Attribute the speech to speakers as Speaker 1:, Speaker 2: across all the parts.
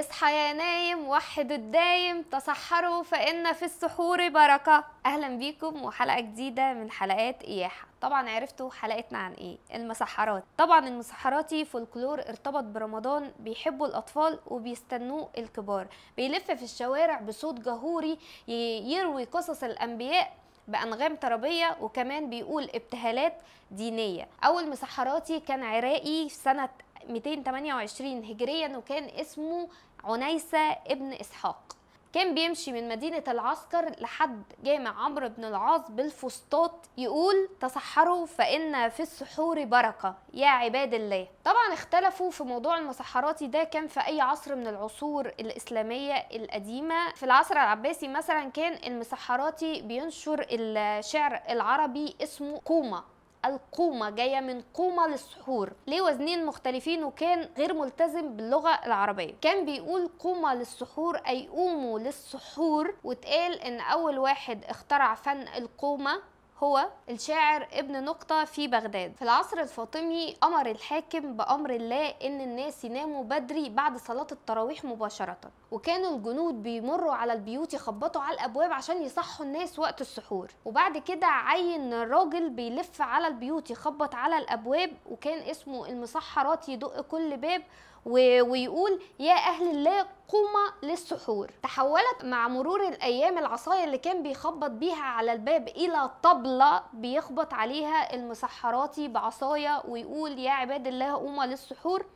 Speaker 1: اصحى يا نايم وحد الدايم تسحروا فإن في السحور بركة أهلا بيكم وحلقة جديدة من حلقات إياحة طبعا عرفتوا حلقتنا عن ايه المسحرات طبعا المسحراتي فولكلور ارتبط برمضان بيحبوا الاطفال وبيستنوه الكبار بيلف في الشوارع بصوت جهوري يروي قصص الانبياء بأنغام ترابية وكمان بيقول ابتهالات دينية أول مسحراتي كان عراقي في سنة 228 هجريا وكان اسمه عنيسة ابن إسحاق كان بيمشي من مدينة العسكر لحد جامع عمرو بن العاص بالفسطاط يقول تسحروا فإن في السحور بركة يا عباد الله طبعا اختلفوا في موضوع المسحراتي ده كان في أي عصر من العصور الإسلامية القديمة في العصر العباسي مثلا كان المسحراتي بينشر الشعر العربي اسمه قومة القومة جاية من قومة للسحور ليه وزنين مختلفين وكان غير ملتزم باللغة العربية كان بيقول قومة للسحور أي قوموا للسحور وتقال إن أول واحد اخترع فن القومة هو الشاعر ابن نقطة في بغداد في العصر الفاطمي أمر الحاكم بأمر الله إن الناس يناموا بدري بعد صلاة التراويح مباشرة وكانوا الجنود بيمروا على البيوت يخبطوا على الأبواب عشان يصحوا الناس وقت السحور وبعد كده عين الراجل بيلف على البيوت يخبط على الأبواب وكان اسمه المصحرات يدق كل باب ويقول يا أهل الله قومة للسحور تحولت مع مرور الأيام العصاية اللي كان بيخبط بيها على الباب إلى طبلة بيخبط عليها المسحراتي بعصاية ويقول يا عباد الله قومة للسحور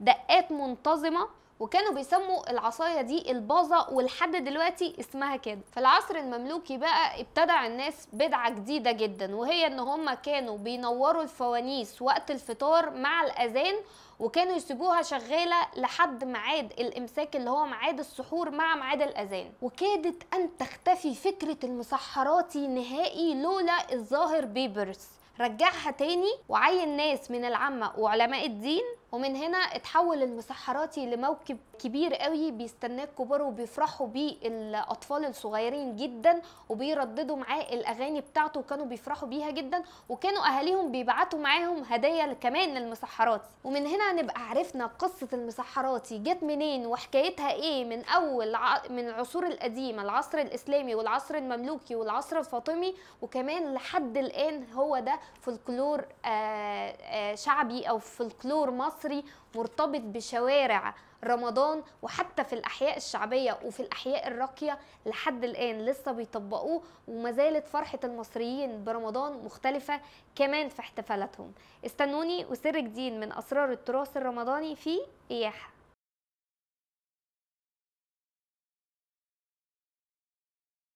Speaker 1: دقات منتظمة وكانوا بيسموا العصايه دي البازه ولحد دلوقتي اسمها كده في العصر المملوكي بقى ابتدع الناس بدعه جديده جدا وهي ان هما كانوا بينوروا الفوانيس وقت الفطار مع الاذان وكانوا يسيبوها شغاله لحد ميعاد الامساك اللي هو ميعاد السحور مع ميعاد الاذان وكادت ان تختفي فكره المسحراتي نهائي لولا الظاهر بيبرس رجعها تاني وعين ناس من العامة وعلماء الدين ومن هنا اتحول المسحراتي لموكب كبير قوي بيستناه الكبار وبيفرحوا بيه الاطفال الصغيرين جدا وبيرددوا معاه الاغاني بتاعته وكانوا بيفرحوا بيها جدا وكانوا اهاليهم بيبعتوا معاهم هدايا كمان للمسحراتي ومن هنا نبقى عرفنا قصه المسحراتي جت منين وحكايتها ايه من اول ع... من العصور القديمه العصر الاسلامي والعصر المملوكي والعصر الفاطمي وكمان لحد الان هو ده فولكلور آه، آه، شعبي او فولكلور مصر المصري مرتبط بشوارع رمضان وحتى في الأحياء الشعبية وفي الأحياء الراقية لحد الآن لسه بيطبقوه وما زالت فرحة المصريين برمضان مختلفة كمان في احتفالاتهم استنوني وسر جديد من أسرار التراث الرمضاني في إياحة